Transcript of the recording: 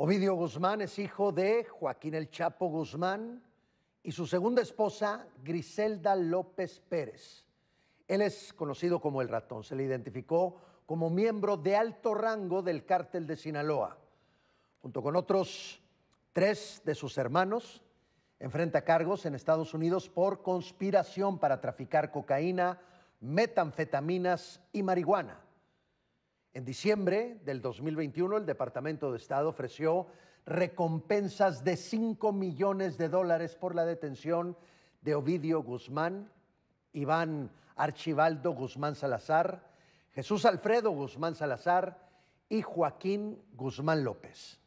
Ovidio Guzmán es hijo de Joaquín El Chapo Guzmán y su segunda esposa, Griselda López Pérez. Él es conocido como el ratón. Se le identificó como miembro de alto rango del cártel de Sinaloa. Junto con otros tres de sus hermanos, enfrenta cargos en Estados Unidos por conspiración para traficar cocaína, metanfetaminas y marihuana. En diciembre del 2021, el Departamento de Estado ofreció recompensas de 5 millones de dólares por la detención de Ovidio Guzmán, Iván Archibaldo Guzmán Salazar, Jesús Alfredo Guzmán Salazar y Joaquín Guzmán López.